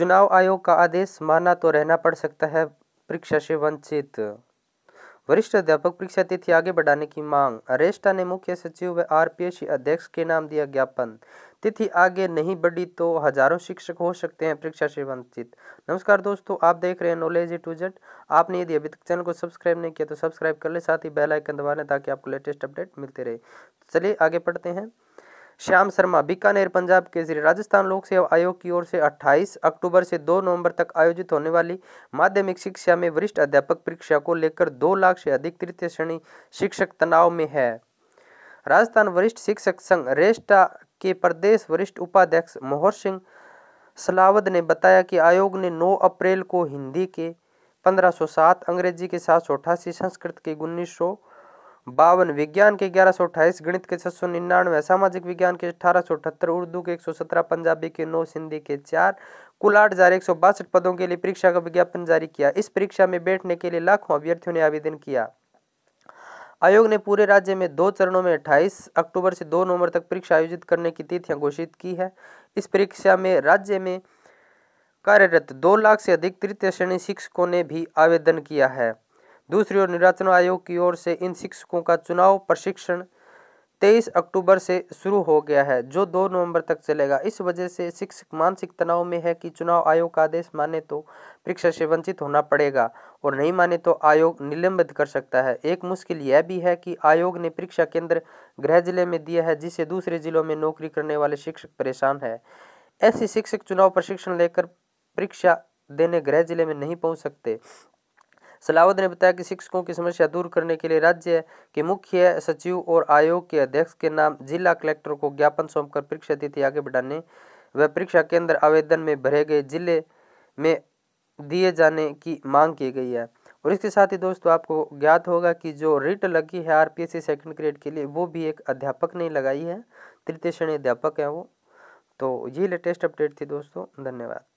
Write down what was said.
चुनाव आयोग का आदेश माना तो रहना पड़ सकता है परीक्षा से वंचित वरिष्ठ अध्यापक परीक्षा तिथि आगे बढ़ाने की मांग अरेस्टा ने मुख्य सचिव व आर अध्यक्ष के नाम दिया ज्ञापन तिथि आगे नहीं बढ़ी तो हजारों शिक्षक हो सकते हैं परीक्षा से वंचित नमस्कार दोस्तों आप देख रहे हैं नॉलेज टू जेड आपने यदि अभी तक चैनल को सब्सक्राइब नहीं किया तो सब्सक्राइब कर ले साथ ही बेल आइकन लें ताकि आपको लेटेस्ट अपडेट मिलते रहे चलिए आगे पढ़ते हैं श्याम शर्मा बीकानेर पंजाब के जरिए राजस्थान लोक सेवा आयोग की ओर से 28 अक्टूबर से 2 नवंबर तक आयोजित होने वाली माध्यमिक शिक्षा में वरिष्ठ अध्यापक परीक्षा को लेकर दो लाख से अधिक तृतीय श्रेणी शिक्षक तनाव में है राजस्थान वरिष्ठ शिक्षक संघ रेस्टा के प्रदेश वरिष्ठ उपाध्यक्ष मोहर सिंह सलावद ने बताया कि आयोग ने नौ अप्रैल को हिंदी के पंद्रह अंग्रेजी के सात संस्कृत के उन्नीस बावन विज्ञान के ग्यारह सौ अट्ठाईस गणित के छह सौ निन्यानवे सामाजिक विज्ञान के अठारह सौ अठहत्तर उर्दू के एक सौ सत्रह पंजाबी के नौ सिंधी के चार कुल आठ हजार एक सौ बासठ पदों के लिए परीक्षा का विज्ञापन जारी किया इस परीक्षा में बैठने के लिए लाखों अभ्यर्थियों ने आवेदन किया आयोग ने पूरे राज्य में दो चरणों में अट्ठाईस अक्टूबर से दो नवंबर तक परीक्षा आयोजित करने की तिथियां घोषित की है इस परीक्षा में राज्य में कार्यरत दो लाख से अधिक तृतीय श्रेणी शिक्षकों ने भी आवेदन किया है दूसरी ओर निर्वाचन आयोग की ओर से इन शिक्षकों का चुनाव प्रशिक्षण 23 अक्टूबर से शुरू हो गया है जो 2 नवंबर तक चलेगा इस वजह से शिक्षक मानसिक तनाव में है कि चुनाव आयोग का आदेश माने तो परीक्षा से वंचित होना पड़ेगा और नहीं माने तो आयोग निलंबित कर सकता है एक मुश्किल यह भी है कि आयोग ने परीक्षा केंद्र गृह जिले में दिया है जिससे दूसरे जिलों में नौकरी करने वाले शिक्षक परेशान है ऐसे शिक्षक चुनाव प्रशिक्षण लेकर परीक्षा देने गृह जिले में नहीं पहुँच सकते सलावत ने बताया कि शिक्षकों की समस्या दूर करने के लिए राज्य के मुख्य सचिव और आयोग के अध्यक्ष के नाम जिला कलेक्टर को ज्ञापन सौंपकर परीक्षा तिथि आगे बढ़ाने व परीक्षा केंद्र आवेदन में भरे गए जिले में दिए जाने की मांग की गई है और इसके साथ ही दोस्तों आपको ज्ञात होगा कि जो रिट लगी है आरपीएससी सेकंड ग्रेड के लिए वो भी एक अध्यापक ने लगाई है तृतीय श्रेणी अध्यापक है वो तो ये लेटेस्ट अपडेट थी दोस्तों धन्यवाद